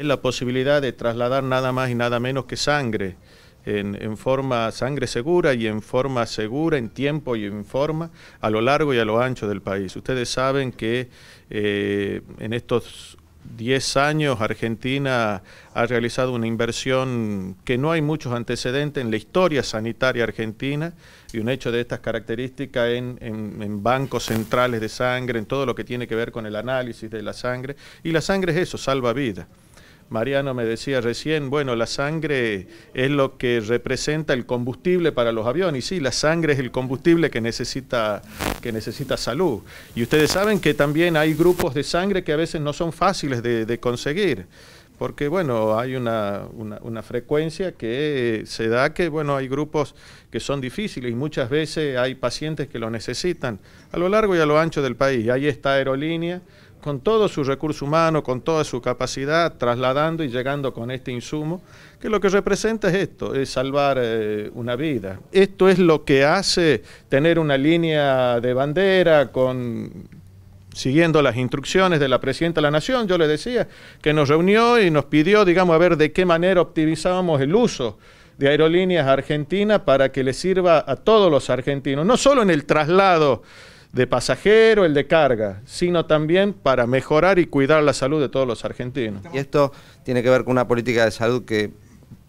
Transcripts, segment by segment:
es la posibilidad de trasladar nada más y nada menos que sangre, en, forma sangre segura y en forma segura, en tiempo y en forma, a lo largo y a lo ancho del país. Ustedes saben que eh, en estos 10 años Argentina ha realizado una inversión que no hay muchos antecedentes en la historia sanitaria argentina y un hecho de estas características en, bancos centrales de sangre, en todo lo que tiene que ver con el análisis de la sangre. Y la sangre es eso, salva vida. Mariano me decía recién, bueno, la sangre es lo que representa el combustible para los aviones. Y sí, la sangre es el combustible que necesita, que necesita salud. Y ustedes saben que también hay grupos de sangre que a veces no son fáciles de, conseguir. Porque, bueno, hay una, una frecuencia que se da que, bueno, hay grupos que son difíciles y muchas veces hay pacientes que lo necesitan a lo largo y a lo ancho del país. Ahí está aerolínea, con todo su recurso humano, con toda su capacidad, trasladando y llegando con este insumo, que lo que representa es esto, es salvar eh, una vida. Esto es lo que hace tener una línea de bandera con siguiendo las instrucciones de la Presidenta de la Nación, yo le decía, que nos reunió y nos pidió, digamos, a ver de qué manera optimizábamos el uso de aerolíneas argentinas para que le sirva a todos los argentinos, no solo en el traslado de pasajero, el de carga, sino también para mejorar y cuidar la salud de todos los argentinos. Y esto tiene que ver con una política de salud que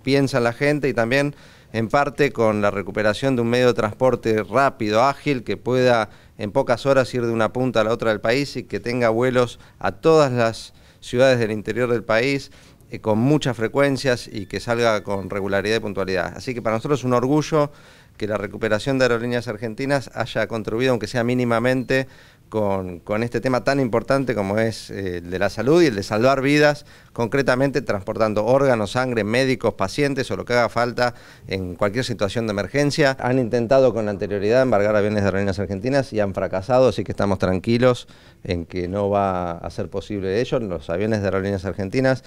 piensa la gente y también en parte con la recuperación de un medio de transporte rápido, ágil, que pueda en pocas horas ir de una punta a la otra del país y que tenga vuelos a todas las ciudades del interior del país eh, con muchas frecuencias y que salga con regularidad y puntualidad. Así que para nosotros es un orgullo que la recuperación de aerolíneas argentinas haya contribuido, aunque sea mínimamente, con, este tema tan importante como es eh, el de la salud y el de salvar vidas, concretamente transportando órganos, sangre, médicos, pacientes o lo que haga falta en cualquier situación de emergencia. Han intentado con anterioridad embargar aviones de aerolíneas argentinas y han fracasado, así que estamos tranquilos en que no va a ser posible ello. Los aviones de aerolíneas argentinas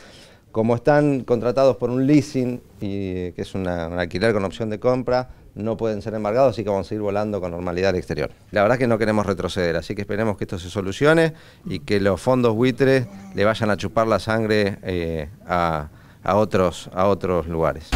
como están contratados por un leasing, y, eh, que es un alquiler con opción de compra, no pueden ser embargados, así que vamos a ir volando con normalidad al exterior. La verdad es que no queremos retroceder, así que esperemos que esto se solucione y que los fondos buitres le vayan a chupar la sangre eh, otros, a otros lugares.